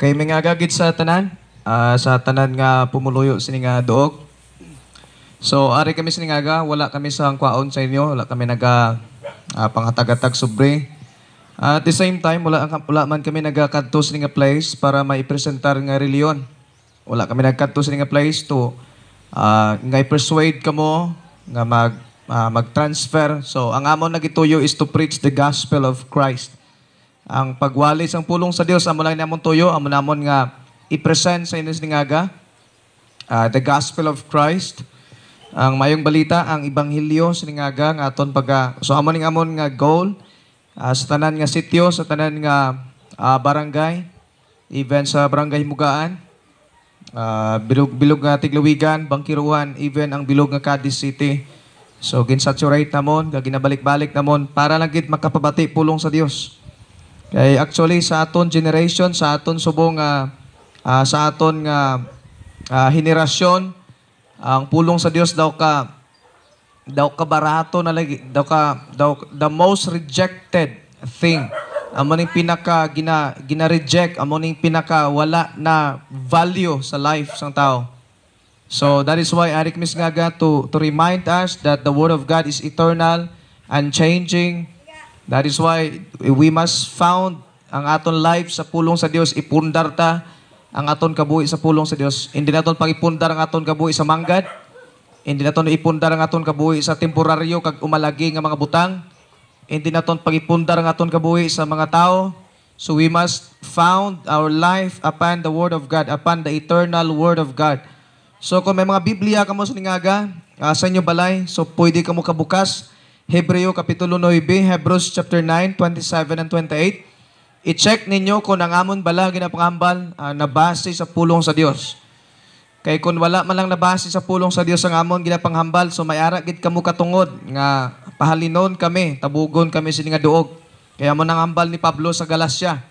Kay may nga gagid sa tanan, uh, sa tanan nga pumuluyo sini nga doog. So ari kami sini nga wala kami sa kwaon sa inyo, wala kami naga uh, ah, panghatag-hatag sobre. Uh, at the same time, wala, wala man kami nagkakanto sa nga place para maipresentar nga reliyon. Wala kami nagkanto sa place to uh, nga persuade kamo nga mag uh, mag-transfer. So ang amon nagituyo is to preach the gospel of Christ ang pagwali sang pulong sa Dios amo lang namon tuyo amo namon nga i-present sa inyong singaga uh, ah, the gospel of Christ ang mayong balita ang ebanghelyo sa ningaga nga aton pagka so amo ning amon nga goal uh, sa tanan nga sitio sa tanan nga uh, barangay even sa barangay Mugaan uh, bilog bilog nga tigluwigan bangkiruan even ang bilog nga Cadiz City So, ginsaturate namon, ginabalik-balik namon, para lang gid makapabati pulong sa Dios. Kay eh, actually sa aton generation, sa aton subong nga uh, ah, sa aton nga uh, henerasyon, ang pulong sa Dios daw ka daw ka barato na lagi, daw ka daw the most rejected thing. Amo ning pinaka gina gina-reject, amo ning pinaka wala na value sa life sang tao. So that is why Eric Arik nga to to remind us that the word of God is eternal, unchanging, That is why we must found ang aton life sa pulong sa Dios ipundar ta ang aton kabuhi sa pulong sa Dios. Hindi naton pagipundar ang aton kabuhi sa manggad. Hindi naton ipundar ang aton kabuhi sa temporaryo kag umalagi nga mga butang. Hindi naton pagipundar ang aton kabuhi sa mga tao. So we must found our life upon the word of God, upon the eternal word of God. So kung may mga Biblia kamo sa ningaga, uh, sa inyo balay, so pwede kamo kabukas Hebreo Kapitulo 9, Hebrews chapter 9, 27 and 28. I-check ninyo kung ang amon bala ginapangambal uh, ah, na base sa pulong sa Dios. Kay kung wala man lang nabase sa pulong sa Dios ang amon ginapanghambal, so may ara gid kamo katungod nga pahalinon kami, tabugon kami sini nga duog. Kaya mo nang ambal ni Pablo sa Galacia.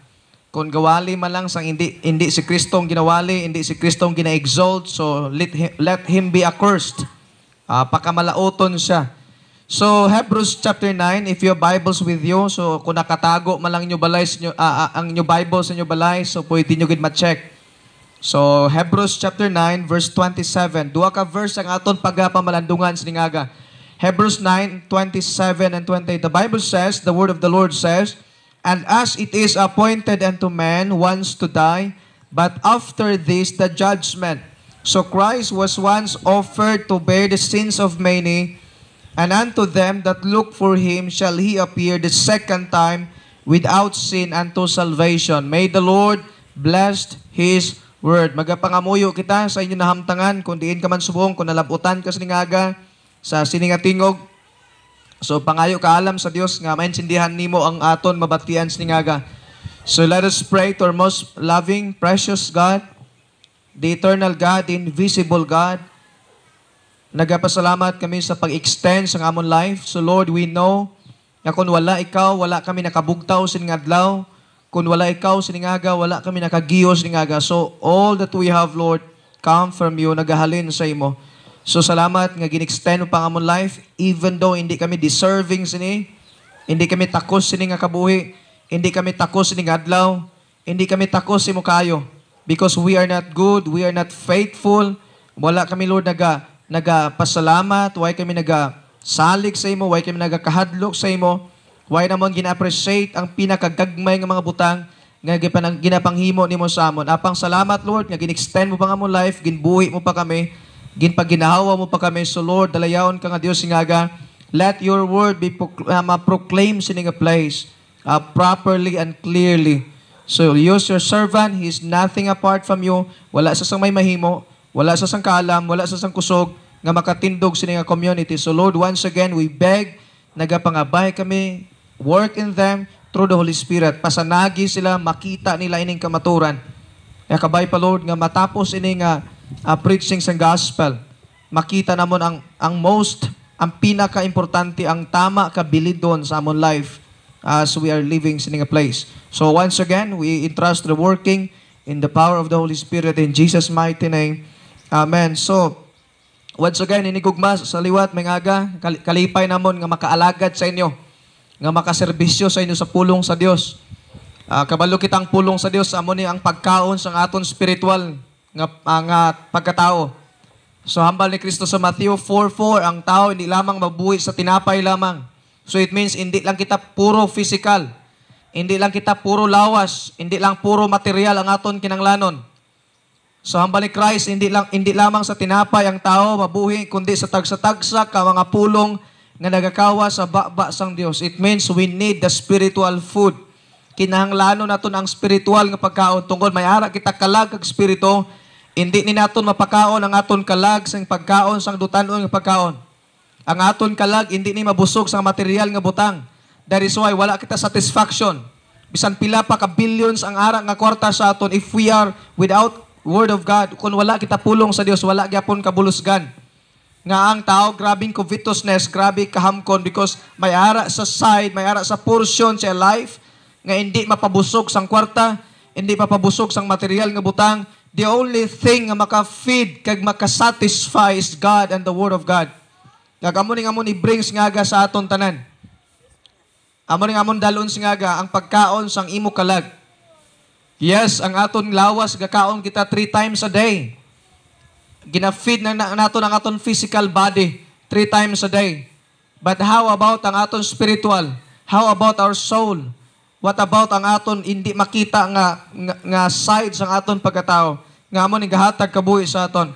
Kung gawali man lang sang hindi hindi si Kristo ang ginawali, hindi si Kristong gina-exalt, so let him, let him be accursed. Uh, pakamalauton siya. So Hebrews chapter 9, if your Bibles with you, so kung nakatago man lang inyo balay, inyo, uh, uh, ang inyo Bible sa inyo balay, so pwede nyo gid ma-check. So Hebrews chapter 9 verse 27, duha ka verse ang aton pagapamalandungan siningaga. Hebrews 9, 27 and 28. The Bible says, the word of the Lord says, And as it is appointed unto men once to die, but after this the judgment. So Christ was once offered to bear the sins of many, And unto them that look for him shall he appear the second time without sin unto salvation. May the Lord bless his word. Magapangamuyo kita sa inyo na hamtangan, kung diin ka man subong, kung nalabutan ka sa ningaga, sa siningatingog. So pangayo ka alam sa Dios nga maintindihan nimo ang aton mabatian sa So let us pray to our most loving, precious God, the eternal God, the invisible God, Nagapasalamat kami sa pag-extend sa amon life. So Lord, we know nga kung wala ikaw, wala kami nakabugtaw sining adlaw. Kung wala ikaw sining aga, wala kami nakagiyo sining aga. So all that we have, Lord, come from you, nagahalin sa imo. So salamat nga ginextend mo pang amon life even though hindi kami deserving sini, hindi kami takos sini nga kabuhi, hindi kami takos sini nga adlaw, hindi kami takos si mo kayo because we are not good, we are not faithful. Wala kami Lord naga nagapasalamat, why kami nagasalig sa imo, why kami nagakahadlok sa imo, why namon gina-appreciate ang pinakagagmay ng mga butang nga ginapanghimo nimo sa amon. Apang salamat Lord nga ginextend mo pa nga mo life, ginbuhi mo pa kami, ginpaginahawa mo pa kami. So Lord, dalayaon ka nga Dios singaga. Let your word be proclaimed ma a place uh, properly and clearly. So use your servant, he is nothing apart from you. Wala sa sang may mahimo, wala sa sang kalam, wala sa sang kusog, nga makatindog sini nga community. So Lord, once again, we beg, nagapangabay kami, work in them through the Holy Spirit. Pasanagi sila, makita nila ining kamaturan. Kaya kabay pa Lord, nga matapos ini nga uh, preaching sa gospel, makita namon ang, ang most, ang pinaka-importante, ang tama ka kabilidon sa amon life as we are living sini nga place. So once again, we entrust the working in the power of the Holy Spirit in Jesus' mighty name. Amen. So, Once again, inigugma sa liwat, may nga kalipay namon nga makaalagad sa inyo, nga makaservisyo sa inyo sa pulong sa Dios. Uh, ah, kabalo kitang pulong sa Dios amo ni ang pagkaon sa aton spiritual nga uh, nga pagkatao. So hambal ni Kristo sa Matthew 4:4 ang tao hindi lamang mabuhi sa tinapay lamang. So it means hindi lang kita puro physical. Hindi lang kita puro lawas, hindi lang puro material ang aton kinanglanon So humble Christ, hindi, lang, hindi lamang sa tinapay ang tao mabuhi, kundi sa tagsa-tagsa ka mga pulong nga nagakawa sa baba sang Dios. It means we need the spiritual food. kinahanglano naton ang spiritual nga pagkaon tungod may ara kita kalag kag spirito, hindi ni naton mapakaon ang aton kalag sang pagkaon sang dutanon nga pagkaon. Ang aton kalag hindi ni mabusog sa material nga butang. That is why wala kita satisfaction. Bisan pila pa ka billions ang ara nga kwarta sa aton if we are without Word of God. Kung wala kita pulong sa Dios, wala gyapon kabulusgan. Nga ang tao, grabing covetousness, grabe kahamkon because may ara sa side, may ara sa portion sa life, nga hindi mapabusog sang kwarta, hindi mapabusog sang material nga butang. The only thing nga maka-feed kag maka-satisfy is God and the Word of God. Nagamo ni amon i-brings ngaga sa aton tanan. Amo ni amon dalon singaga ang pagkaon sang imo kalag. Yes, ang aton lawas gakaon kita three times a day. Ginafeed na naton ang aton physical body three times a day. But how about ang aton spiritual? How about our soul? What about ang aton hindi makita nga nga, side sa aton pagkatao? Nga mo ni gahatag kabuhi sa aton.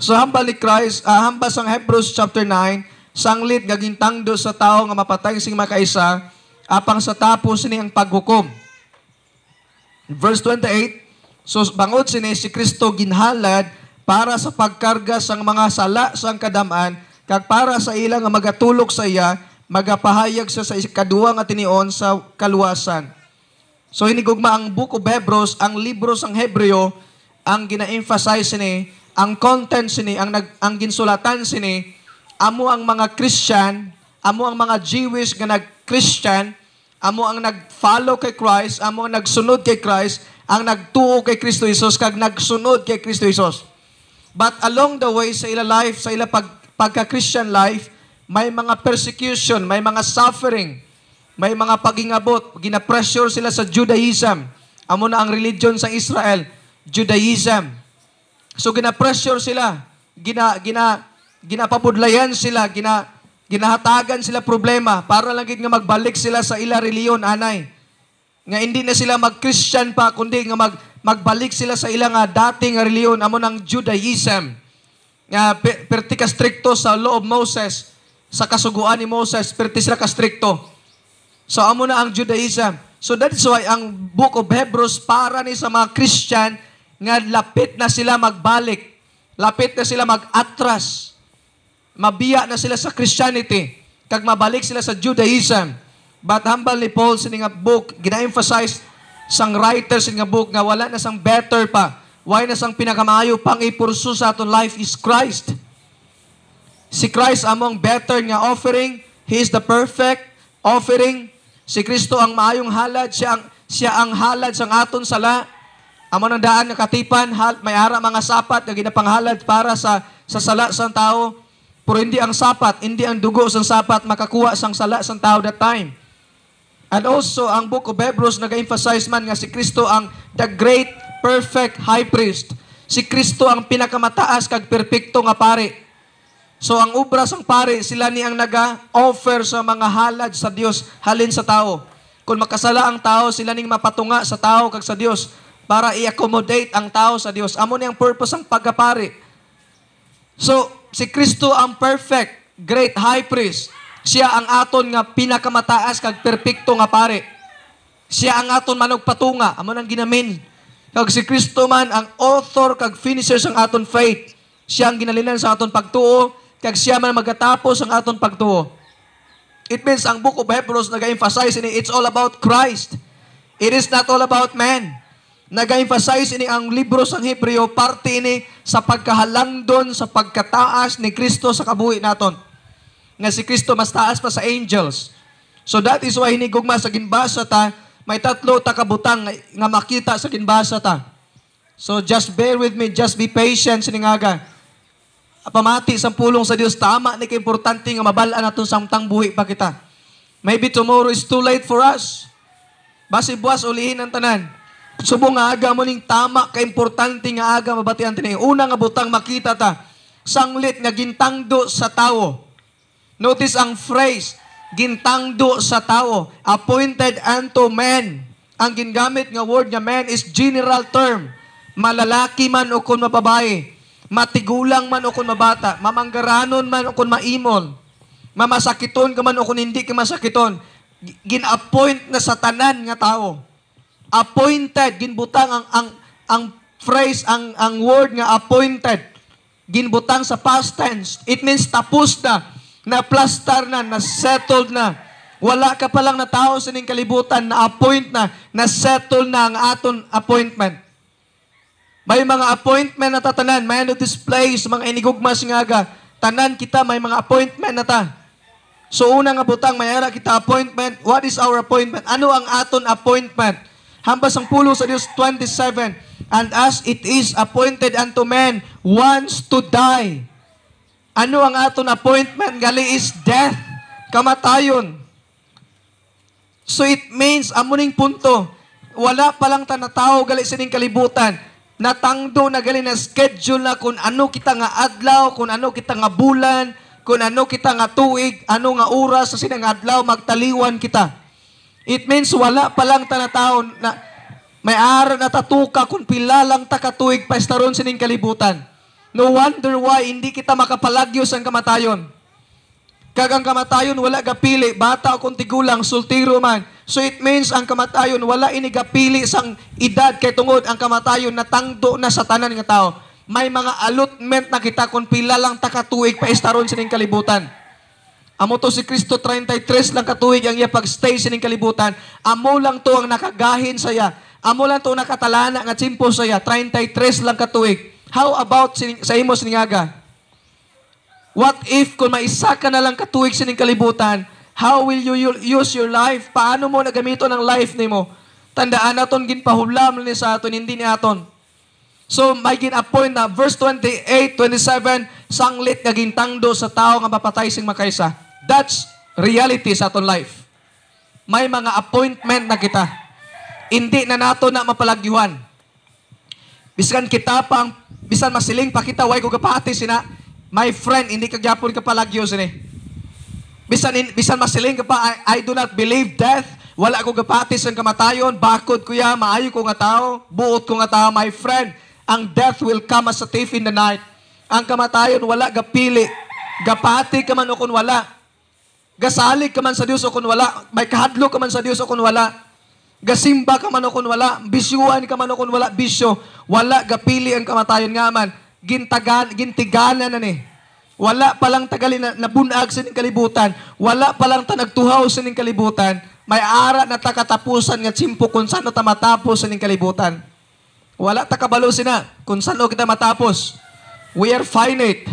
So hambal ni Christ, uh, hambal sang Hebrews chapter 9, sanglit gagintangdo sa tao nga mapatay sing makaisa apang sa tapos ni ang paghukom. Verse 28, So bangod sini si Kristo ginhalad para sa pagkarga sang mga sala sang kadamaan kag para sa ila nga magatulog sa iya magapahayag sa sa kaduwa nga tinion sa kaluwasan. So hinigugma ang Book of Hebrews, ang libro sang Hebreo ang gina-emphasize ni ang content sini ang nag ang ginsulatan sini amo ang mga Christian amo ang mga Jewish nga nag-Christian Amo ang nag-follow kay Christ, amo ang nagsunod kay Christ, ang nagtuo kay Kristo Isos, kag nagsunod kay Kristo Isos. But along the way, sa ila life, sa ila pag, pagka-Christian life, may mga persecution, may mga suffering, may mga pagingabot, gina-pressure sila sa Judaism. Amo na ang religion sa Israel, Judaism. So gina-pressure sila, gina, gina, ginapapudlayan sila, gina, Ginahatagan sila problema para lang nga magbalik sila sa ila reliyon anay. Nga hindi na sila mag-Christian pa kundi nga mag magbalik sila sa ila nga dating reliyon amo ng Judaism. Nga perti ka strikto sa law of Moses sa kasuguan ni Moses perti sila ka strikto. So amo na ang Judaism. So that's why ang book of Hebrews para ni sa mga Christian nga lapit na sila magbalik. Lapit na sila mag-atras mabiya na sila sa Christianity, kag mabalik sila sa Judaism. But humble ni Paul sa nga book, gina-emphasize sang writer sa nga book nga wala na sang better pa. Why na sang pinakamaayo pang ipursu sa aton life is Christ. Si Christ among better nga offering, He is the perfect offering. Si Kristo ang maayong halad, siya ang siya ang halad sang aton sala. Amo nang daan nga katipan, hal, may ara mga sapat nga ginapanghalad para sa sa sala sang tao pero hindi ang sapat, hindi ang dugo sang sapat makakuha sang sala sang tao that time. And also, ang book of Hebrews nag-emphasize man nga si Kristo ang the great perfect high priest. Si Kristo ang pinakamataas kag perpekto nga pare. So ang ubra sang pare, sila ni ang naga-offer sa mga halad sa Dios halin sa tao. Kung makasala ang tao, sila ning mapatunga sa tao kag sa Dios para i-accommodate ang tao sa Dios. Amo ni ang purpose ang pagkapare. So, si Kristo ang perfect, great high priest. Siya ang aton nga pinakamataas kag perpekto nga pare. Siya ang aton manugpatunga. amo nang ginamin. Kag si Kristo man ang author kag finisher sang aton faith. Siya ang ginalinan sa aton pagtuo, kag siya man magatapos ang aton pagtuo. It means ang book of Hebrews nag-emphasize ini it's all about Christ. It is not all about man. Nag-emphasize ini ang libro sang Hebreo parte ini sa pagkahalangdon sa pagkataas ni Kristo sa kabuhi naton. Nga si Kristo mas taas pa sa angels. So that is why hinigugma sa ginbasa ta may tatlo ta kabutang nga makita sa ginbasa ta. So just bear with me, just be patient siningaga. Pamati sa pulong sa Dios tama ni kay importante nga mabalaan an naton samtang buhi pa kita. Maybe tomorrow is too late for us. Basi buwas ulihin ang tanan. Subo nga aga mo ning tama ka importante nga aga mabatian tinay. Eh. Una nga butang makita ta sanglit nga gintangdo sa tawo. Notice ang phrase gintangdo sa tawo, appointed unto men. Ang gingamit nga word nga man is general term. Malalaki man o kun mababae, matigulang man o kun mabata, mamanggaranon man o kun maimon, mamasakiton ka man o kun hindi ka masakiton, ginappoint na sa tanan nga tao. Appointed ginbutang ang ang ang phrase ang ang word nga appointed ginbutang sa past tense. It means tapos na, na plaster na, na settled na. Wala ka pa lang na tao sa ning kalibutan na appoint na, na settle na ang aton appointment. May mga appointment na tatanan, may ano place mga inigugmas nga aga. Tanan kita, may mga appointment na ta. So una nga butang, may ara kita appointment. What is our appointment? Ano ang aton appointment? Hambas ang pulo sa Diyos 27. And as it is appointed unto men once to die. Ano ang aton appointment? Gali is death. Kamatayon. So it means, amuning punto, wala palang tanatao gali sa ning kalibutan. Natangdo na gali na schedule na kung ano kita nga adlaw, kung ano kita nga bulan, kung ano kita nga tuig, ano nga oras, sa sinang adlaw, magtaliwan kita. It means wala palang tanataon na may araw na tatuka kung pila lang takatuig pa staron sining kalibutan. No wonder why hindi kita makapalagyo ang kamatayon. Kag ang kamatayon wala gapili, bata o kung tigulang, sultiro man. So it means ang kamatayon wala inigapili sang edad kay tungod ang kamatayon natangdo na sa tanan nga tao. May mga allotment na kita kung pila lang takatuig pa istaron sining kalibutan. Amo to si Kristo 33 lang katuig ang iya pagstay sining kalibutan. Amo lang to ang nakagahin saya. Amo lang to nakatalana nga timpo saya 33 lang katuig. How about sining, sa imo siningaga? What if kung maisa ka na lang katuig sining kalibutan, how will you use your life? Paano mo nagamito ng life nimo? Tandaan naton ginpahulam ni sa aton hindi ni aton. So, may gin-appoint na verse 28, 27, sanglit nga gintangdo sa tao nga mapatay sing makaisa. That's reality sa aton life. May mga appointment na kita. Hindi na nato na mapalagyuhan. Bisan kita pang, bisan masiling pa kita, way ko kapati sina, my friend, hindi ka gyapon ka palagyo sini. Bisan, in, bisan masiling ka pa, I, I do not believe death. Wala ko kapati sa kamatayon. Bakod kuya, maayo ko nga tao. Buot ko nga tao, my friend. Ang death will come as a thief in the night. Ang kamatayon, wala gapili. Gapati ka man o kung wala. Gasalig ka man sa Dios o kun wala, may kahadlo ka man sa Dios o kun wala, gasimba ka man o kun wala, bisyuan ka man o kun wala, bisyo, wala gapili ang kamatayon nga man, gintagan, gintigana na ni. Wala palang tagali na nabunag sa ning kalibutan, wala palang tanagtuhaw sa ning kalibutan, may ara na takatapusan nga simpo kun saan ta matapos sa ning kalibutan. Wala takabalo sina kung saan kita matapos. We are finite.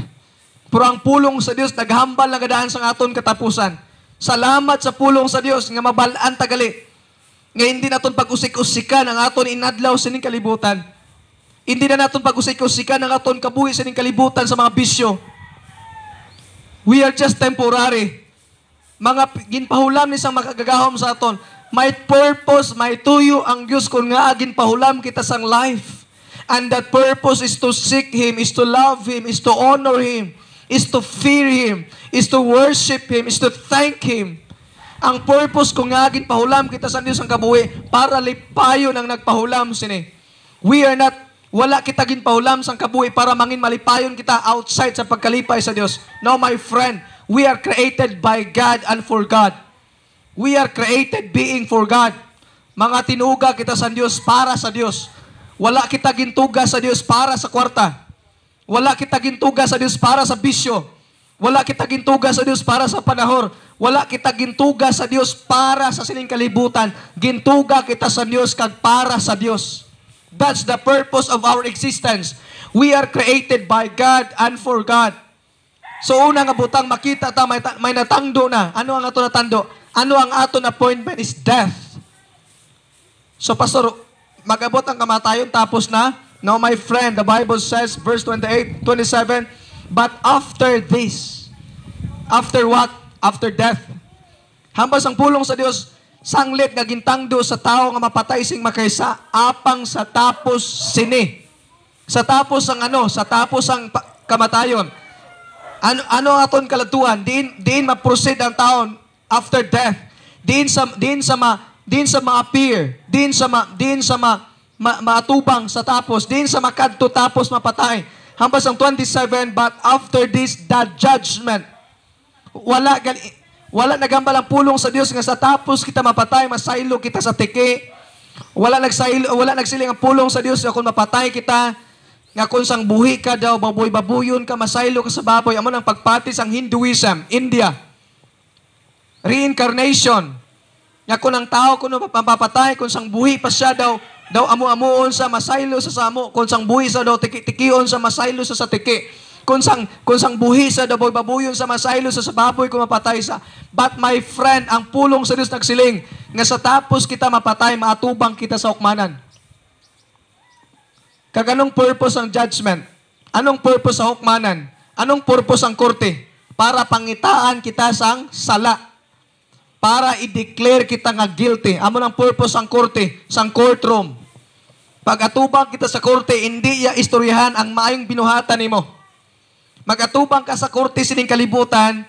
Pero ang pulong sa Dios naghambal na gadaan sa aton katapusan. Salamat sa pulong sa Dios nga mabalaan tagali. Nga hindi naton pag-usik-usikan ang aton inadlaw sining kalibutan. Hindi na naton pag-usik-usikan ang aton kabuhi sining kalibutan sa mga bisyo. We are just temporary. Mga ginpahulam ni sang makagagahom sa aton. My purpose, my tuyo ang Dios kung nga ginpahulam kita sang life. And that purpose is to seek Him, is to love Him, is to honor Him is to fear Him, is to worship Him, is to thank Him. Ang purpose ko ngagin pahulam kita sa Diyos ang kabuhi para lipayo ng nagpahulam sini. We are not wala kita ginpahulam sa kabuhi para mangin malipayon kita outside sa pagkalipay sa Dios. No, my friend, we are created by God and for God. We are created being for God. Mga tinuga kita sa Dios para sa Dios. Wala kita gintuga sa Dios para sa kwarta. Wala kita gintuga sa Dios para sa bisyo. Wala kita gintuga sa Dios para sa panahor. Wala kita gintuga sa Dios para sa sining kalibutan. Gintuga kita sa Dios kag para sa Dios. That's the purpose of our existence. We are created by God and for God. So una nga butang makita ta may, may natangdo na. Ano ang ato natando? Ano ang ato na appointment is death. So pastor, magabot ang kamatayon tapos na No, my friend, the Bible says, verse 28, 27, But after this, after what? After death. Hambas ang pulong sa Dios, sanglit nga gintangdo sa tao nga mapatay sing makaysa, apang sa tapos sini. Sa tapos ang ano? Sa tapos ang kamatayon. Ano, ano aton kalatuan? Din din ma-proceed ang taon after death. Din sa, diin sa ma, diin sa ma-appear. din sa ma, diin sa ma, ma- maatubang sa tapos, din sa makadto tapos mapatay. Hambas ang 27, but after this, the judgment. Wala, gali, wala nagambal ang pulong sa Dios nga sa tapos kita mapatay, masaylo kita sa tiki. Wala nagsaylo, wala nagsiling ang pulong sa Dios nga kung mapatay kita, nga kung sang buhi ka daw, baboy babuyon ka, masaylo ka sa baboy. Amo nang pagpati ang Hinduism, India. Reincarnation. Nga kung ang tao kung mapapatay, kung sang buhi pa siya daw, Daw amu-amuon sa masaylo sa samo, kung buhi sa daw tiki-tikion sa masaylo sa sa tiki. Kung sang, buhi sa daw babuyon sa masaylo sa sa baboy kung mapatay sa. But my friend, ang pulong sa Dios nagsiling, nga sa tapos kita mapatay, maatubang kita sa hukmanan. Kaganong purpose ang judgment? Anong purpose sa hukmanan? Anong purpose ang korte? Para pangitaan kita sang sala para i-declare kita nga guilty. Amo ng purpose ang korte, sang courtroom. Pag atubang kita sa korte, hindi ya istoryahan ang maayong binuhatan nimo. Magatubang ka sa korte sining kalibutan,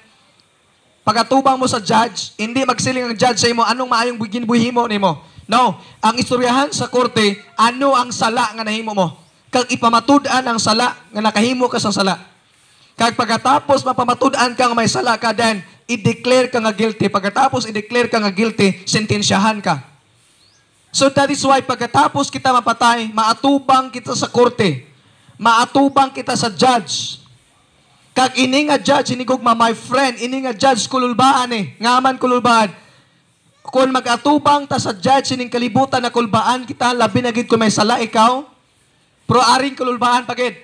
pagatubang mo sa judge, hindi magsiling ang judge sa imo anong maayong ginbuhi mo nimo. No, ang istoryahan sa korte, ano ang sala nga nahimo mo? Kag ipamatud-an ang sala nga nakahimo ka sa sala. Kag pagkatapos mapamatud-an kang may sala ka then i-declare ka nga guilty. Pagkatapos i-declare ka nga guilty, sentensyahan ka. So that is why pagkatapos kita mapatay, maatubang kita sa korte. Maatubang kita sa judge. Kag ini nga judge, ini kog my friend, ini nga judge kululbaan eh. Ngaman kululbaan. Kung magatubang ta sa judge, ining kalibutan na kulbaan kita, labi na gid kung may sala ikaw, pero aring kululbaan pagid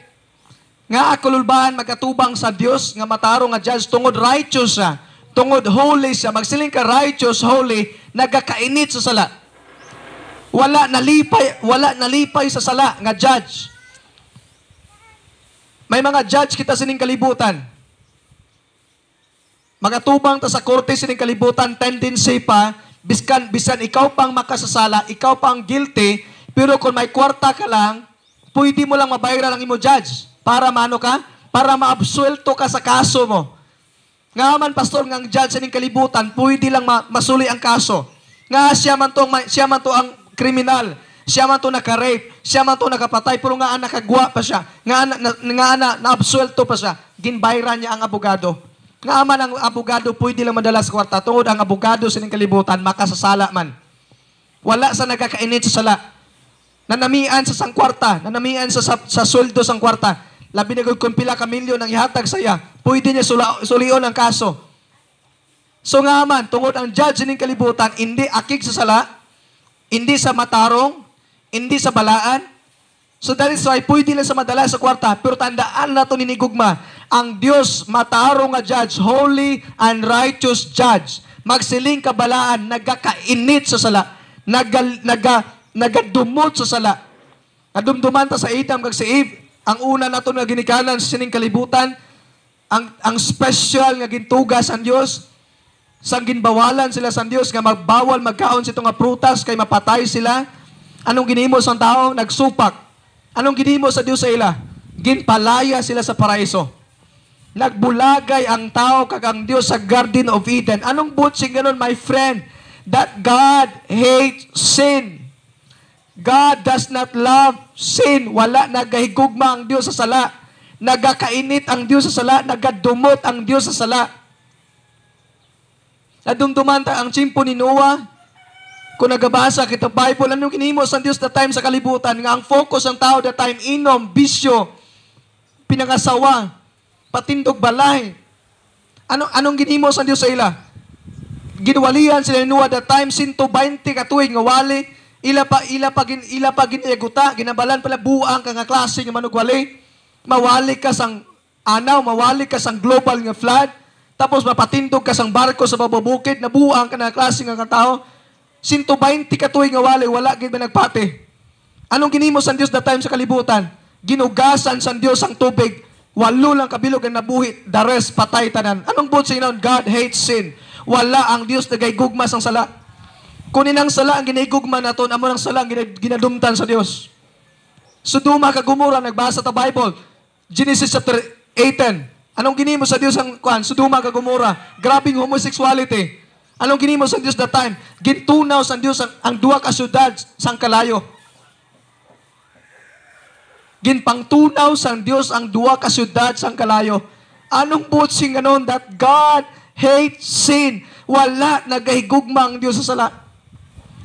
nga akululbaan magatubang sa Dios nga matarong nga judge tungod righteous siya tungod holy siya, magsiling ka righteous, holy, nagakainit sa sala. Wala nalipay, wala nalipay sa sala nga judge. May mga judge kita sining kalibutan. Mga tubang ta sa korte sining kalibutan tendency pa biskan bisan ikaw pang makasasala, ikaw pang guilty, pero kung may kwarta ka lang, pwede mo lang mabayaran ang imo judge para maano ka, para maabsuelto ka sa kaso mo. Nga man, pastor, nga ang judge ning kalibutan, pwede lang ma- masuli ang kaso. Nga siya man to, siya man to ang kriminal. Siya man to nakarape, siya man to nakapatay, pero nga nakagwa pa siya. Nga na, nga na, absuelto pa siya. Ginbayra niya ang abogado. Nga man ang abogado pwede lang madala sa kwarta. Tungod ang abogado sa ning kalibutan, makasasala man. Wala sa nagkakainit sa sala. Nanamian sa sangkwarta, nanamian sa, sa, sa sweldo sang kwarta. Labi na kung pila ka milyon ang ihatag sa iya pwede niya sula, ang kaso. So nga man, tungod ang judge ng kalibutan, hindi akig sa sala, hindi sa matarong, hindi sa balaan. So that is why pwede lang sa madala sa kwarta, pero tandaan na ito ninigugma. Ang Diyos matarong nga judge, holy and righteous judge. Magsiling kabalaan, nagkakainit sa sala, nagal, naga, nagadumot sa sala. Nadumduman ta sa itam kag si Eve, ang una nato nga ginikanan sining kalibutan ang, ang special nga gintugas ang Dios sang ginbawalan sila sa Dios nga magbawal magkaon sitong prutas kay mapatay sila anong ginimo sa tao nagsupak anong ginimo sa Dios sa ila ginpalaya sila sa paraiso nagbulagay ang tao kag ang Dios sa Garden of Eden anong butsing ganon my friend that God hates sin God does not love sin wala nagahigugma ang Dios sa sala Nagakainit ang Diyos sa sala, nagadumot ang Diyos sa sala. Nadumduman ta ang chimpo ni Noah. Kung nagabasa kita Bible, anong kinimo ang Diyos na time sa kalibutan? Nga ang focus ng tao na time, inom, bisyo, pinangasawa, patindog balay. Ano, anong, anong ginimo ang Diyos sa ila? Ginwalian sila ni Noah that time, 120 katuig nga wali, ila pa ila pa gin ila pa ginaguta ginabalan pala buang ka nga klase nga manugwali mawali ka sang anaw, mawali ka sang global nga flood, tapos mapatindog ka sang barko sa bababukid, nabuang ka na klase nga katao, 120 ka tuig nga wali, wala gid ba nagpati. Anong ginimo sang Dios that time sa kalibutan? Ginugasan sang Dios ang tubig, walo lang kabilog ang nabuhi, the rest patay tanan. Anong bot sa God hates sin. Wala ang Dios nagay gugma sang sala. Kunin ang sala ang ginaigugma naton, amo ang sala ang ginadumtan sa Dios. Sodoma kag Gomora nagbasa ta Bible. Genesis chapter 8. Anong gini mo sa Diyos ang kuan? Suduma kag Gomora. Grabing homosexuality. Anong gini mo sa Diyos that time? Gintunaw sa Dios ang, ang duwa ka syudad sang kalayo. Ginpangtunaw sa Dios ang duwa ka syudad sang kalayo. Anong butsing anon that God hates sin? Wala nagahigugma ang Diyos sa sala.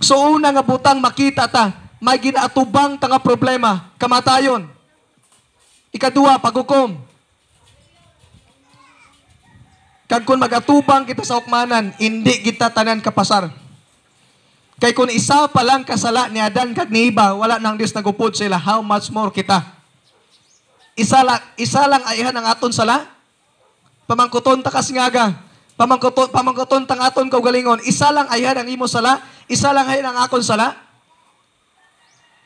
So una nga butang makita ta, may ginaatubang tanga problema, kamatayon. Ikadua, pagukom. Kag kun magatubang kita sa ukmanan, hindi kita tanan kapasar. Kay kun isa pa lang kasala ni Adan kag ni Iba, wala nang Dios nagupod sila, how much more kita? Isa lang, isa lang ayhan ang aton sala. Pamangkuton ta kasingaga. Pamangkuton pamangkuton tang aton kaugalingon, isa lang ayhan ang imo sala, isa lang ayhan ang akon sala.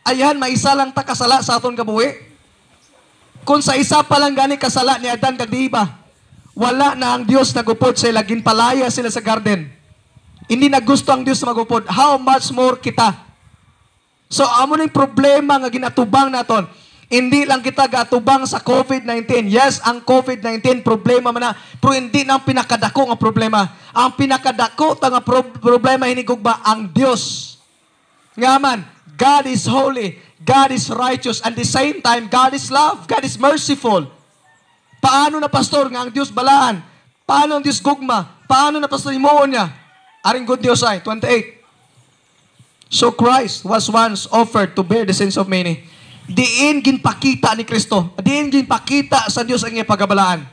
Ayhan maisa lang ta kasala sa aton kabuhi. Kung sa isa pa lang gani kasala ni Adan kag diiba, wala na ang Dios nagupod sa ila ginpalaya sila sa garden. Hindi nagusto ang Dios magupod. How much more kita? So amo ning problema nga ginatubang naton. Hindi lang kita gatubang sa COVID-19. Yes, ang COVID-19 problema man na, pero hindi ang pinakadako nga problema. Ang pinakadako ta nga pro- problema hinigugba ang Dios. Nga man, God is holy. God is righteous. At the same time, God is love. God is merciful. Paano na, Pastor, nga ang Diyos balaan? Paano ang Diyos gugma? Paano na, Pastor, imuon niya? Aring good Diyos ay, 28. So Christ was once offered to bear the sins of many. Diin ginpakita ni Kristo. Diin ginpakita sa Diyos ang iya pagabalaan.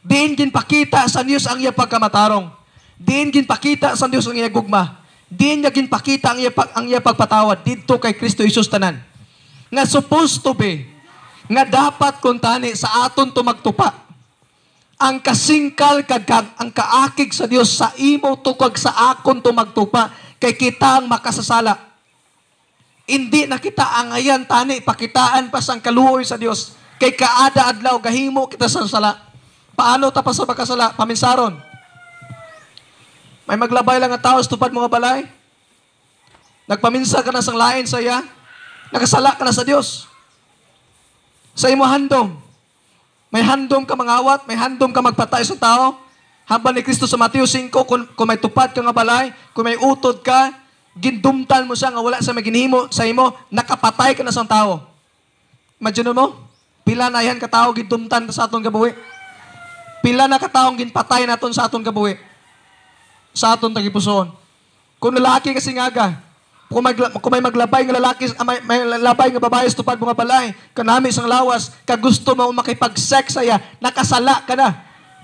Diin ginpakita sa Diyos ang iya pagkamatarong. Diin ginpakita sa Diyos ang iya gugma. Diin niya ginpakita ang iya, pag, ang iya pagpatawad. Dito kay Kristo Isus tanan nga supposed to be, nga dapat kuntani sa aton to Ang kasingkal kag ang kaakig sa Dios sa imo to kag sa akon to kay kita ang makasasala. Hindi na kita ayan tani pakitaan pa sang kaluoy sa Dios kay kaada adlaw gahimo kita sa sala. Paano ta pa sa makasala? Paminsaron. May maglabay lang ang taos tupad mga balay. Nagpaminsa ka na sang lain saya. Nakasala ka na sa Dios. Sa imo handom. May handom ka mangawat, may handom ka magpatay sa tao. Hamba ni Kristo sa Mateo 5, kung, kung may tupad ka nga balay, kung may utod ka, gindumtal mo siya nga wala sa maginhimo sa imo, nakapatay ka na sa tao. Imagine mo, pila na yan katao gindumtan sa atong gabuhi. Pila na kataong ginpatay naton sa atong gabuhi. Sa atong tagipuson. Kung lalaki kasi nga aga, kung may, kung may maglabay nga lalaki, ah, may, may labay nga babae sa tupad mga balay, kanami sang lawas, kagusto mo makipag-sex saya, nakasala ka na.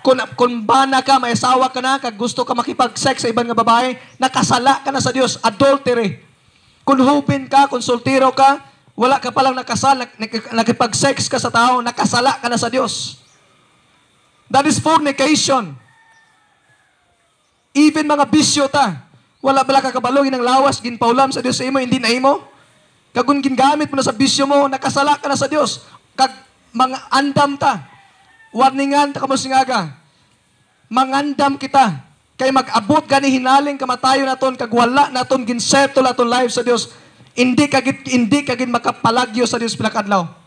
Kung, kung bana ka, may asawa ka na, kagusto ka makipag-sex sa ibang nga babae, nakasala ka na sa Dios, adultery. Kung hubin ka, kung sultiro ka, wala ka palang nakasal, nakipag-sex ka sa tao, nakasala ka na sa Dios. That is fornication. Even mga bisyo ta, wala bala kakabalo, ginang lawas, ginpaulam sa Dios sa imo, hindi na imo. Kagun gingamit mo na sa bisyo mo, nakasala ka na sa Dios. Kag mga andam ta. Warningan ta kamo singaga. Mangandam kita kay mag-abot gani hinaling kamatayon naton kag wala naton ginsettle aton life sa Dios. Hindi kagit hindi kagin makapalagyo sa Dios pinakadlaw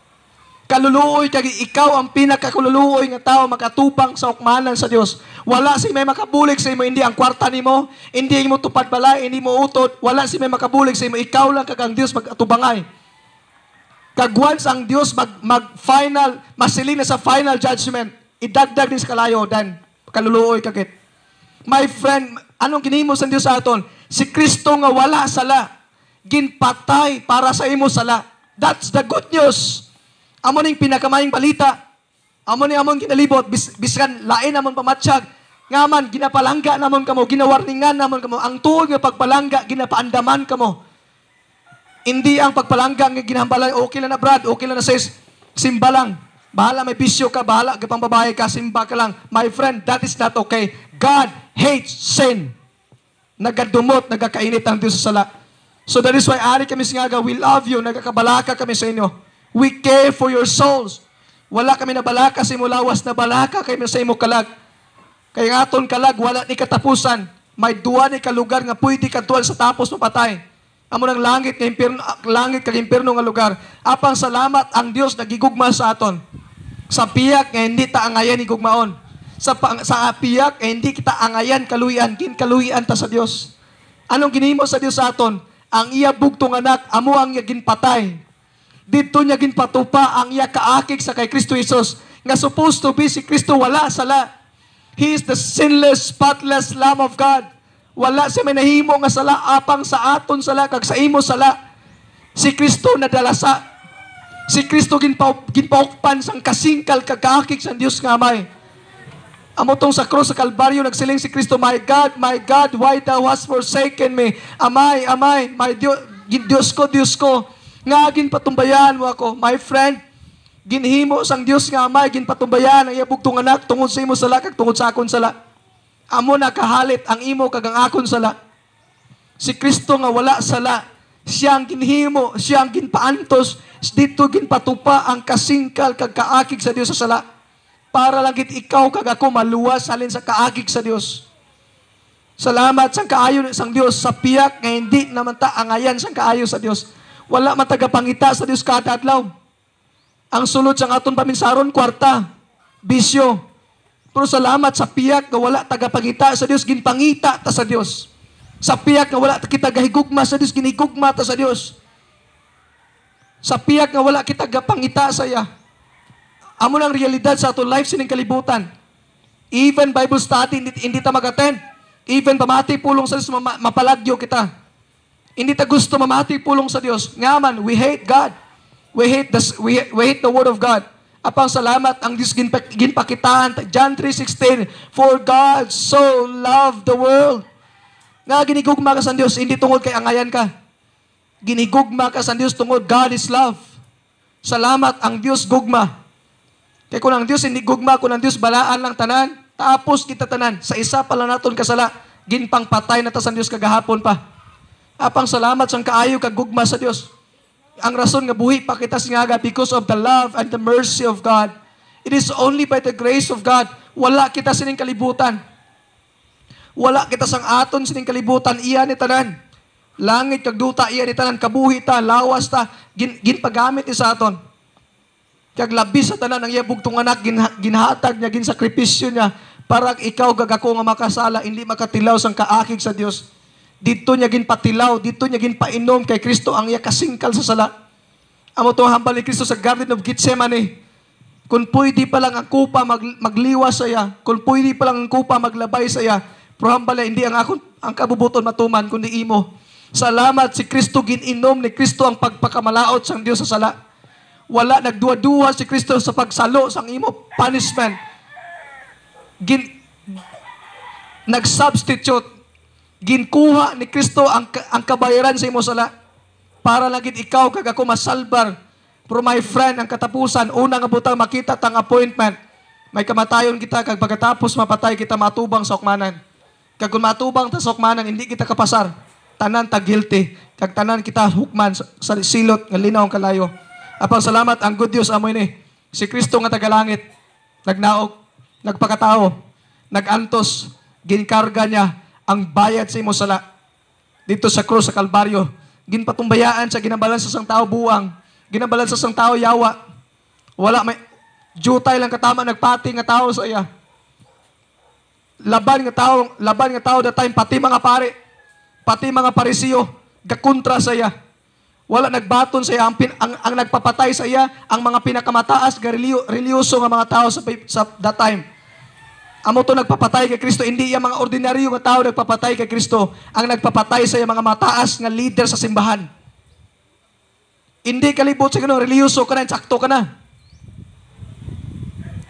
kaluluoy kag ikaw ang pinakakaluluoy nga tao makatupang sa ukmanan sa Dios. Wala si may makabulig sa imo hindi ang kwarta nimo, hindi imo tupad bala, hindi mo utod, wala si may makabulig sa imo ikaw lang kag ang Dios magatubangay. Kag once ang Dios mag, mag final masili na sa final judgment, idagdag din sa kalayo dan kaluluoy kagit. My friend, anong kinimo sa Dios sa aton? Si Kristo nga wala sala, ginpatay para sa imo sala. That's the good news. Amo ning pinakamayang balita. Amo ni among kinalibot bis, biskan lain amon pamatsyag. Nga man ginapalangga namon kamo, ginawarningan namon kamo. Ang tuod nga pagpalangga ginapaandaman kamo. Hindi ang pagpalangga nga ginambalay okay lang na Brad, okay lang na sis. Simbalang. Bahala may bisyo ka, bahala ka pang ka, simba ka lang. My friend, that is not okay. God hates sin. Nagadumot, nagakainit ang Diyos sa sala. So that is why ari kami singaga, we love you, nagakabalaka kami sa inyo. We care for your souls. Wala kami na balaka sa imulawas na balaka kay sa imo kalag. Kay aton kalag wala ni katapusan. May duwa ni kalugar nga pwede kadtuan sa tapos mapatay. Amo nang langit nga impierno, langit kag impierno nga lugar. Apang salamat ang Dios nagigugma sa aton. Sa piyak nga hindi ta angayan ni gugmaon. Sa sa piyak nga hindi kita angayan kaluian, kin kaluian ta sa Dios. Anong ginimo sa Dios sa aton? Ang iya bugtong anak amo ang ginpatay dito niya ginpatupa ang iya kaakig sa kay Kristo Jesus. Nga supposed to be si Kristo wala sala. He is the sinless, spotless Lamb of God. Wala siya may nahimo nga sala apang sa aton sala kag sa imo sala. Si Kristo nadala sa Si Kristo ginpaw, ginpaukpan sang kasingkal kagakig sang Dios nga amay. Amo tong sa krus sa Kalbaryo nagsiling si Kristo, My God, my God, why thou hast forsaken me? Amay, amay, my Dios, Dios ko, Dios ko nga agin patumbayan mo ako. My friend, ginhimo sang Dios nga amay agin patumbayan ang iyabog tong anak tungod sa imo sala kag tungod sa akon sala. Amo na kahalit ang imo kag ang akon sala. Si Kristo nga wala sala, siya ang ginhimo, siya ang ginpaantos, dito ginpatupa ang kasingkal kag kaakig sa Dios sa sala. Para lang git ikaw kag ako maluwas alin sa kaakig sa Dios. Salamat sang kaayo sang Dios sa piyak nga hindi naman ta angayan sang kaayo sa Dios wala matagapangita sa Dios kada adlaw. Ang sulod sa aton paminsaron kwarta, bisyo. Pero salamat sa piyak nga wala tagapangita sa Dios, ginpangita ta sa Dios. Sa piyak nga wala kita gahigugma sa Dios, ginigugma ta sa Dios. Sa piyak nga wala kita gapangita sa iya. Amo lang realidad sa aton life sining kalibutan. Even Bible study hindi, hindi ta mag-attend. Even pamati pulong sa Dios mapaladyo kita. Hindi ta gusto mamati pulong sa Dios. Ngaman, we hate God. We hate the we, we hate the word of God. Apang salamat ang Dios ginpakitaan John 3:16 for God so loved the world. Nga ginigugma ka sa Dios, hindi tungod kay angayan ka. Ginigugma ka sa Dios tungod God is love. Salamat ang Dios gugma. Kay kun ang Dios hindi gugma, kun ang Dios balaan lang tanan, tapos kita tanan sa isa pala naton kasala, ginpangpatay na ta sa Dios kagahapon pa. Apang salamat sang kaayo kag gugma sa Dios. Ang rason nga buhi pa kita singaga because of the love and the mercy of God. It is only by the grace of God wala kita sining kalibutan. Wala kita sang aton sining kalibutan iya ni tanan. Langit kag duta iya ni tanan kabuhi ta lawas ta gin, ginpagamit ni sa aton. Kag labis sa tanan ang iya bugtong anak gin, ginhatag niya gin sakripisyo niya para ikaw gagako nga makasala hindi makatilaw sang kaakig sa Dios dito niya ginpatilaw, dito niya ginpainom kay Kristo ang iya kasingkal sa sala. Amo to hambal ni Kristo sa Garden of Gethsemane. Kung pwede pa lang ang kupa mag, magliwa sa iya, kung pwede pa lang ang kupa maglabay sa iya, pero hambal hindi ang akon ang kabubuton matuman kundi imo. Salamat si Kristo gininom ni Kristo ang pagpakamalaot sang Dios sa sala. Wala nagduwa-duwa si Kristo sa pagsalo sang imo punishment. Gin, nag-substitute ginkuha ni Kristo ang, ang kabayaran sa imo sala para lagit ikaw kag ako masalbar pero my friend ang katapusan una nga butang makita tang appointment may kamatayon kita kag pagkatapos mapatay kita matubang sa ukmanan kag kun matubang ta sa ukmanan hindi kita kapasar tanan ta guilty kag tanan kita hukman sa silot nga linaw ang kalayo apang salamat ang good news amo ini si Kristo nga tagalangit nagnaog nagpakatao nagantos ginkarga niya ang bayad sa imo sala dito sa krus sa Kalbaryo. Ginpatumbayaan sa ginabalan sa sang tao buwang, ginabalan sa sang tao yawa. Wala may jutay lang katama nagpati nga tao sa iya. Laban nga tao, laban nga tao that time pati mga pare, pati mga parisiyo gakontra sa iya. Wala nagbaton sa iya ang, ang, ang nagpapatay sa iya ang mga pinakamataas ga reliyoso nga mga tao sa sa that time Amo to nagpapatay kay Kristo. Hindi yung mga ordinaryo nga tao nagpapatay kay Kristo. Ang nagpapatay sa mga mataas nga leader sa simbahan. Hindi kalibot sa ganun, reliyoso ka na, insakto ka na.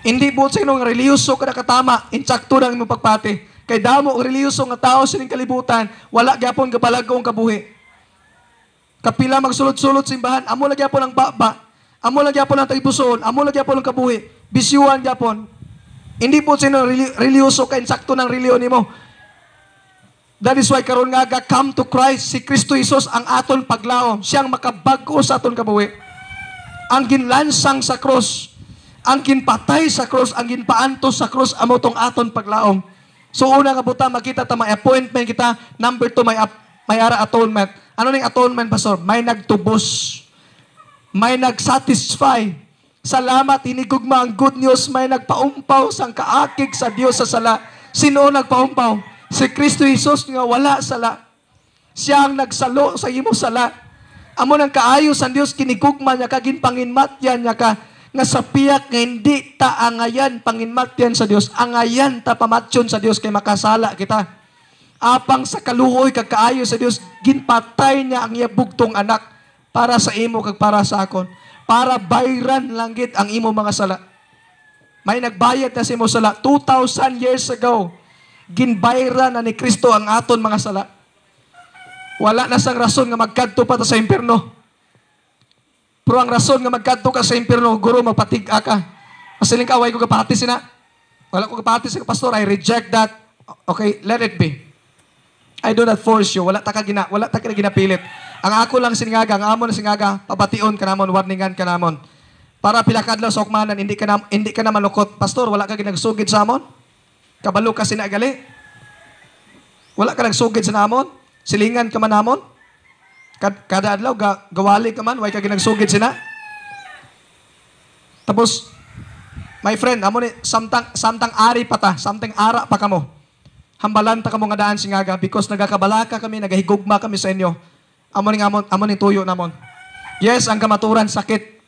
Hindi buot sa ganun, reliyoso ka na katama, insakto na ang imong pagpati. Kay damo o reliyoso nga tao sining kalibutan, wala gyapon kabalagong kabuhi. Kapila magsulod-sulod simbahan, amo lagi gyapon ang baba, amo lagi gyapon ang tagibuson, amo lagi gyapon ang kabuhi. bisyuan gyapon. Hindi po sino reliyoso kay sakto ng reliyon nimo. That is why karon nga ga come to Christ si Kristo Isos ang aton paglao. Siyang makabag sa aton kabuhi. Ang ginlansang sa cross, ang ginpatay sa cross, ang ginpaantos sa cross amo tong aton paglaom. So una nga buta makita ta may appointment kita, number two may may ara atonement. Ano ning atonement pastor? May nagtubos. May nagsatisfy Salamat, inigugma ang good news. May nagpaumpaw sang kaakig sa Dios sa sala. Sino nagpaumpaw? Si Kristo Jesus nga wala sala. Siya ang nagsalo sa imo sala. Amo nang kaayo sa Dios kinigugma niya kagin panginmatyan niya ka nga sa piyak nga hindi ta angayan panginmatyan sa Dios. Angayan ta pamatyon sa Dios kay makasala kita. Apang sa kaluoy kag kaayo sa Dios ginpatay niya ang iya bugtong anak para sa imo kag para sa akon para bayran langit ang imo mga sala. May nagbayad na si mo sala 2,000 years ago. Ginbayran na ni Kristo ang aton mga sala. Wala na sang rason nga magkadto pa ta sa impierno. Pero ang rason nga magkadto ka sa impierno, guro mapatig a ka. Masiling kaway ko kapati sina. Wala ko kapati sa pastor, I reject that. Okay, let it be. I do not force you. Wala ta ka gina, wala ta ka ginapilit. Ang ako lang singaga, ang amo na singaga, pabation ka namon, warningan ka namon. Para pilakadlaw sa ukmanan, hindi ka na, hindi ka na malukot. Pastor, wala ka ginagsugid sa amon? Kabalo ka sinagali? Wala ka nagsugid sa namon? Silingan ka man namon? kada adlaw, ga, gawali ka man, wala ka ginagsugid sina? Tapos, my friend, amo ni, samtang, samtang ari pa ta, samtang ara pa ka mo. Hambalanta ka mga daan singaga because nagakabalaka kami, nagahigugma kami sa inyo. Amo ni amon, ni tuyo namon. Yes, ang kamaturan sakit.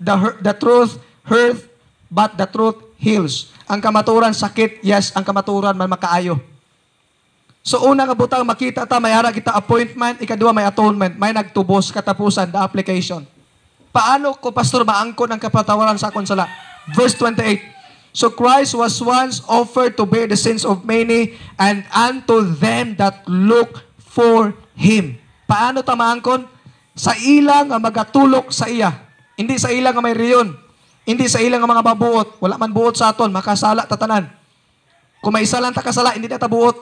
The, the truth hurts, but the truth heals. Ang kamaturan sakit, yes, ang kamaturan man makaayo. So una ka butang makita ta may ara kita appointment, ikaduha may atonement, may nagtubos katapusan the application. Paano ko pastor maangkon ang kapatawaran sa akong sala? Verse 28. So Christ was once offered to bear the sins of many and unto them that look for Him. Paano tamaan kon? Sa ilang nga magatulok sa iya. Hindi sa ilang nga may riyon. Hindi sa ilang nga mga babuot. Wala man buot sa aton, makasala tatanan. Kung may isa lang takasala, hindi na tabuot.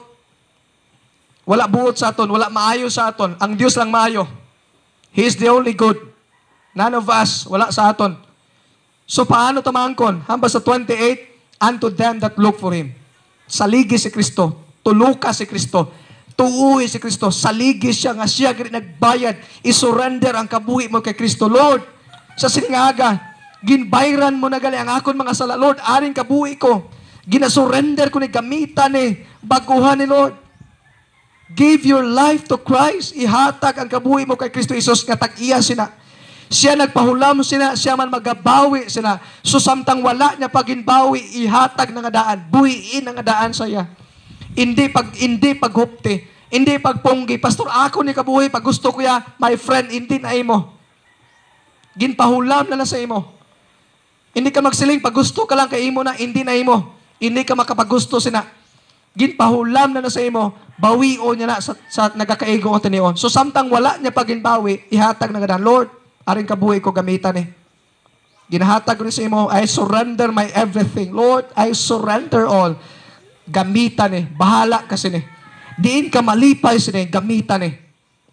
Wala buot sa aton, wala maayo sa aton. Ang Dios lang maayo. He is the only good. None of us, wala sa aton. So paano tumangkon? Hamba sa 28, unto them that look for Him. Saligi si Kristo. Tuluka si Kristo. Tuuwi si Kristo. Saligi siya nga siya nagbayad. Isurrender ang kabuhi mo kay Kristo. Lord, sa singaga, ginbayran mo na gali ang akon mga sala. Lord, aring kabuhi ko. Ginasurrender ko ni gamitan ni baguhan ni Lord. Give your life to Christ. Ihatag ang kabuhi mo kay Kristo Isos nga tag-iya sina. Siya nagpahulam sina, siya man magabawi sina. So samtang wala niya paginbawi, ihatag ng adaan, buhiin ang adaan saya. Hindi pag hindi paghupti, hindi pagpunggi. Pastor, ako ni kabuhi pag gusto ko ya, my friend, hindi na imo. Ginpahulam na na sa imo. Hindi ka magsiling pag gusto ka lang kay imo na hindi na imo. Hindi ka makapagusto sina ginpahulam na na sa imo, bawion niya na sa, sa nagakaigo o tanion. So samtang wala niya paginbawi, ihatag na nga Lord, Aring kabuhi ko gamitan eh. Ginahatag ko sa imo, I surrender my everything. Lord, I surrender all. Gamitan eh. Bahala kasi ni. Diin ka malipay sini, gamitan eh.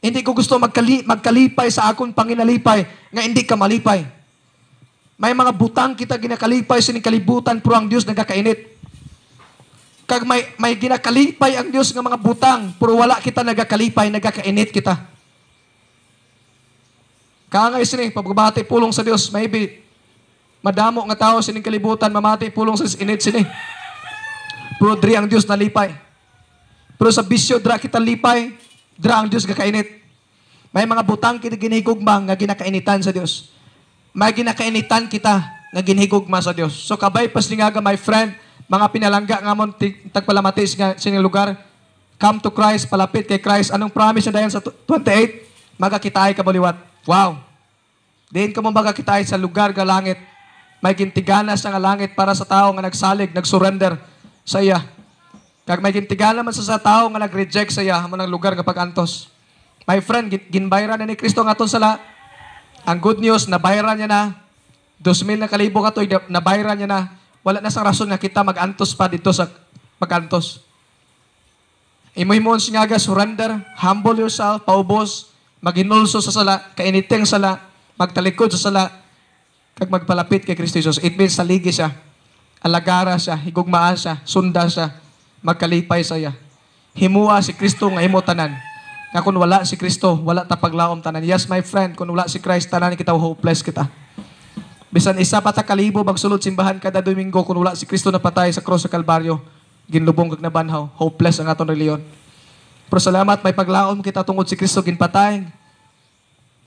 Hindi ko gusto magkali, magkalipay sa akong panginalipay nga hindi ka malipay. May mga butang kita ginakalipay sini kalibutan pero ang Dios nagakainit. Kag may, may ginakalipay ang Dios nga mga butang pero wala kita nagakalipay, nagakainit kita. Kangay sini, pagbati pulong sa Dios, maybe madamo nga tao sining kalibutan, mamati pulong sa init sini. Pero diri ang Dios nalipay. Pero sa bisyo dra kita lipay, dra ang Dios gakainit. May mga butang kita ginigugmang nga ginakainitan sa Dios. May ginakainitan kita nga ginhigugma sa Dios. So kabay pas nga my friend, mga pinalangga nga mo tagpalamatis nga sining lugar, come to Christ, palapit kay Christ. Anong promise na dayon sa 28? Magakitaay ka baliwat. Wow! Diin ka mabaga kita sa lugar nga langit. May gintiganas nga langit para sa tao nga nagsalig, nagsurrender sa iya. Kag may gintigana man sa, sa tao nga nagreject sa iya, ang lugar nga pagantos. My friend, ginbayran na ni Kristo nga aton sala. Ang good news, nabayran niya na. 2,000 na kalibo ka to, nabayran niya na. Wala na sa rason nga kita magantos pa dito sa pagantos. Imo-imo nga surrender, humble yourself, paubos, maginulso sa sala, kainiteng sala, magtalikod sa sala, kag magpalapit kay Kristo Jesus. It means saligi siya, alagara siya, higugmaan siya, sunda siya, magkalipay siya. Himua si Kristo nga imo tanan. Nga kung wala si Kristo, wala ta paglaom tanan. Yes, my friend, kung wala si Christ, tanan kita hopeless kita. Bisan isa pa ta kalibo magsulod simbahan kada Domingo kung wala si Kristo na patay sa cross sa Kalbaryo, ginlubong kag nabanhaw, hopeless ang aton reliyon. Pero salamat, may paglaom kita tungod si Kristo ginpatay.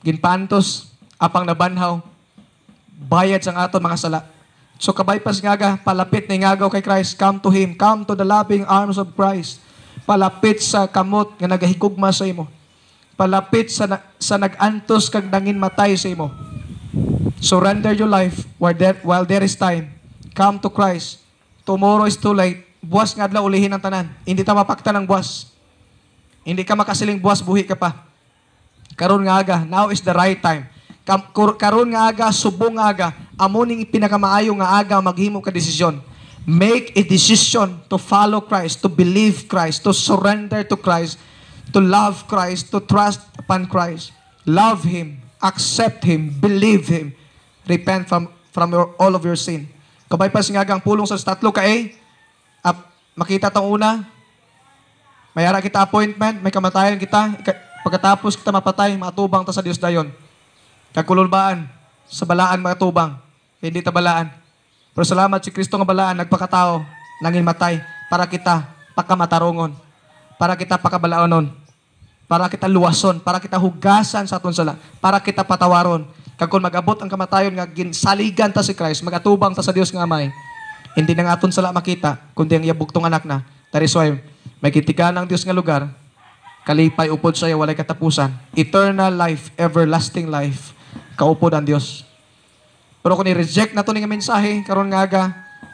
Ginpantos, apang nabanhaw. Bayad sang ato mga sala. So kabaypas nga aga, palapit ni ngagaw kay Christ. Come to Him. Come to the loving arms of Christ. Palapit sa kamot nga nagahikugma sa imo. Palapit sa, na, sa nagantos kag nangin matay sa imo. Surrender your life while there, while there is time. Come to Christ. Tomorrow is too late. Buwas nga adlaw ulihin ang tanan. Hindi ta mapakta ng buwas. Hindi ka makasiling buhas, buhi ka pa. Karon nga aga, now is the right time. Karon nga aga, subong nga aga, amuning pinakamaayo nga aga, maghimo ka desisyon. Make a decision to follow Christ, to believe Christ, to surrender to Christ, to love Christ, to trust upon Christ. Love Him, accept Him, believe Him, repent from, from your, all of your sin. Kabay pa ang pulong sa tatlo ka eh, makita tong una, may ara kita appointment, may kamatayan kita, pagkatapos kita mapatay, matubang ta sa Dios dayon. Kagkululbaan, sa balaan matubang, hindi ta balaan. Pero salamat si Kristo nga balaan, nagpakatao, nangin matay, para kita pakamatarongon, para kita pakabalaonon, para kita luwason, para kita hugasan sa aton sala, para kita patawaron. Kag kung magabot ang kamatayon nga ginsaligan ta si Christ, magatubang ta sa Dios nga amay, hindi na nga aton sala makita, kundi ang iyabugtong anak na. That is why may kitikan ng Diyos nga lugar, kalipay upod sa iyo, walay katapusan. Eternal life, everlasting life, kaupod ang Diyos. Pero kung i reject na to ng mensahe, karon nga aga,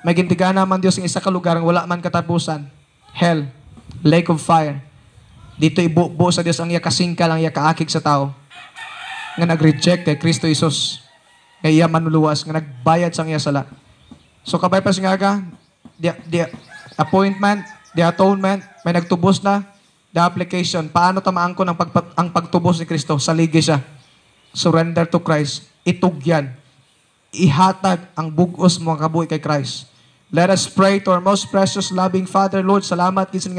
may gintigana man Diyos ng isa ka lugar, wala man katapusan. Hell, lake of fire. Dito ibubo sa Diyos ang yakasingkal, ang yakaakig sa tao. Nga nag-reject kay Kristo Isus. Nga iya manuluwas, nga nagbayad sa iya sala. So kabay pa si nga aga, the, the appointment, the atonement, may nagtubos na, the application, paano tamaan ko ng pagpat- ang pagtubos ni Kristo? Saligi siya. Surrender to Christ. Itugyan. Ihatag ang bugos mo ang kabuhi kay Christ. Let us pray to our most precious, loving Father, Lord. Salamat, kisin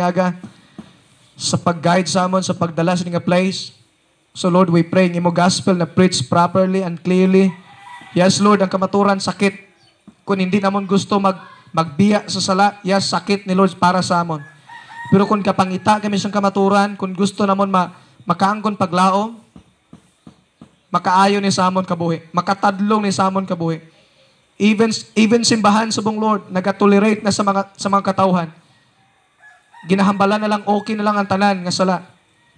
sa pag-guide sa amon, sa pagdala sa nga place. So Lord, we pray, imo gospel na preach properly and clearly. Yes, Lord, ang kamaturan sakit. Kung hindi namon gusto mag magbiya sa sala, yes, sakit ni Lord para sa amon. Pero kung kapangita kami siyang kamaturan, kung gusto namon ma makaangkon paglaom, makaayo ni sa amon kabuhi, makatadlong ni sa amon kabuhi. Even even simbahan subong Lord nagatolerate na sa mga sa mga katauhan. Ginahambala na lang okay na lang ang tanan nga sala.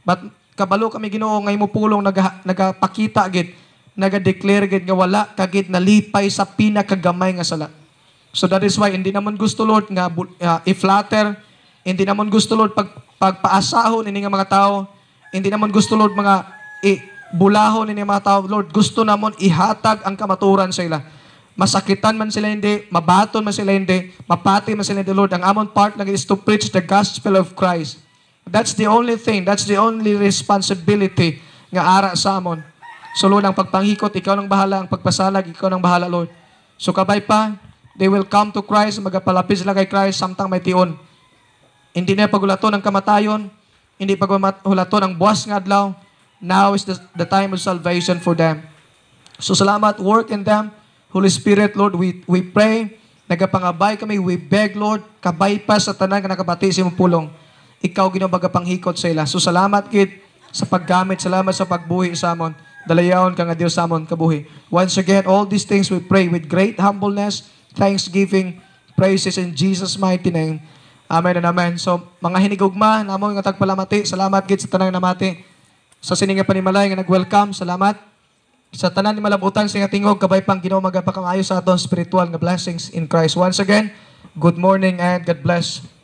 But kabalo kami Ginoo ngay mo pulong naga, nagapakita gid, naga-declare gid nga wala kagit nalipay sa pinakagamay nga sala. So that is why hindi naman gusto Lord nga uh, i-flatter, hindi naman gusto Lord pag pagpaasahon ini nga mga tao, hindi naman gusto Lord mga i-bulahon ini mga tao. Lord, gusto namon ihatag ang kamaturan sa ila. Masakitan man sila hindi, mabaton man sila hindi, mapati man sila hindi, Lord. Ang amon part lang is to preach the gospel of Christ. That's the only thing, that's the only responsibility nga ara sa amon. So Lord, ang pagpanghikot, ikaw nang bahala. Ang pagpasalag, ikaw nang bahala, Lord. So kabay pa, They will come to Christ, magapalapis lang kay Christ, samtang may tion. Hindi na pagulaton ng kamatayon, hindi pagulaton ng buwas ng adlaw. Now is the, the time of salvation for them. So salamat, work in them. Holy Spirit, Lord, we, we pray. Nagapangabay kami, we beg, Lord, kabay pa sa tanan nga nakabati si mong pulong. Ikaw ginabaga sa ila. So salamat, kid, sa paggamit. Salamat sa pagbuhi sa amon. Dalayaon ka nga Dios sa amon kabuhi. Once again, all these things we pray with great humbleness, thanksgiving, praises in Jesus' mighty name. Amen and amen. So, mga hinigugma, namo nga tagpalamati, salamat gid sa tanang namati. Sa sininga Malay nga nag-welcome, salamat. Sa tanan ni malabutan sa tingog kabay pang Ginoo magapakamayo sa aton spiritual nga blessings in Christ. Once again, good morning and God bless.